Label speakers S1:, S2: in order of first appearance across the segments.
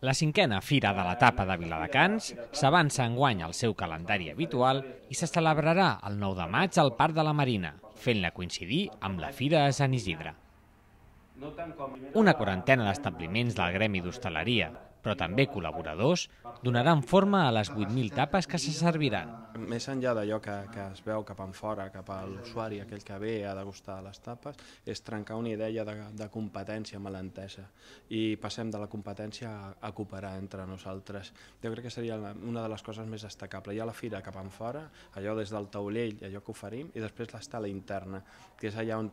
S1: La cinquena Fira de la Tapa de Viladecans s'avança guany al seu calendari habitual i se celebrarà el 9 de maig al Parc de la Marina, fent-la coincidir amb la Fira de Sant Isidre. Una quarantena d'establiments del Gremi d'Hostaleria, però també col·laboradors, donaran forma a les 8.000 tapes que se serviran.
S2: Més enllà d'allò que, que es veu cap enfora, cap a l'usuari, aquell que ve a degustar les tapes, és trencar una idea de, de competència malentesa i passem de la competència a, a cooperar entre nosaltres. Jo crec que seria una de les coses més destacables. Hi ha la fira cap enfora, allò des del taulell, allò que oferim, i després la interna, que és allà on,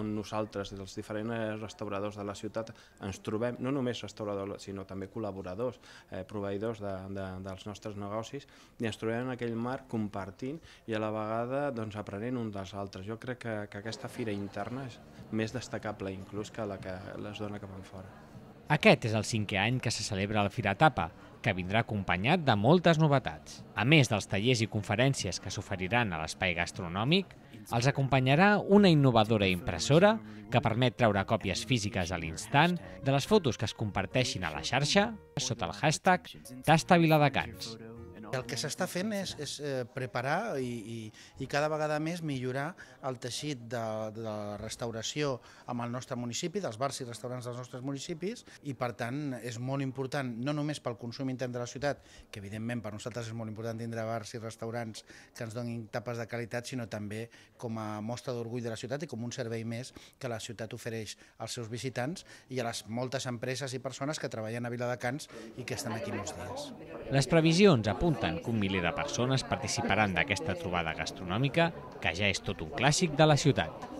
S2: on nosaltres, els diferents restauradors de la ciutat, ens trobem, no només restauradors, sinó també col·laboradors col·laboradors, eh, proveïdors de, de, dels nostres negocis i ens trobem en aquell marc compartint i a la vegada doncs, aprenent un dels altres. Jo crec que, que aquesta fira interna és més destacable inclús que la que les dona cap fora.
S1: Aquest és el cinquè any que se celebra la Fira Tapa, que vindrà acompanyat de moltes novetats. A més dels tallers i conferències que s'oferiran a l'espai gastronòmic, els acompanyarà una innovadora impressora que permet treure còpies físiques a l'instant de les fotos que es comparteixin a la xarxa sota el hashtag Tasta Viladecans.
S3: El que s'està fent és, és eh, preparar i, i, i cada vegada més millorar el teixit de, de restauració amb el nostre municipi, dels bars i restaurants dels nostres municipis, i per tant és molt important, no només pel consum intern de la ciutat, que evidentment per nosaltres és molt important tindre bars i restaurants que ens donin tapes de qualitat, sinó també com a mostra d'orgull de la ciutat i com un servei més que la ciutat ofereix als seus visitants i a les moltes empreses i persones que treballen a Viladecans i que estan aquí molts dies.
S1: Les previsions apunten compten que un miler de persones participaran d'aquesta trobada gastronòmica, que ja és tot un clàssic de la ciutat.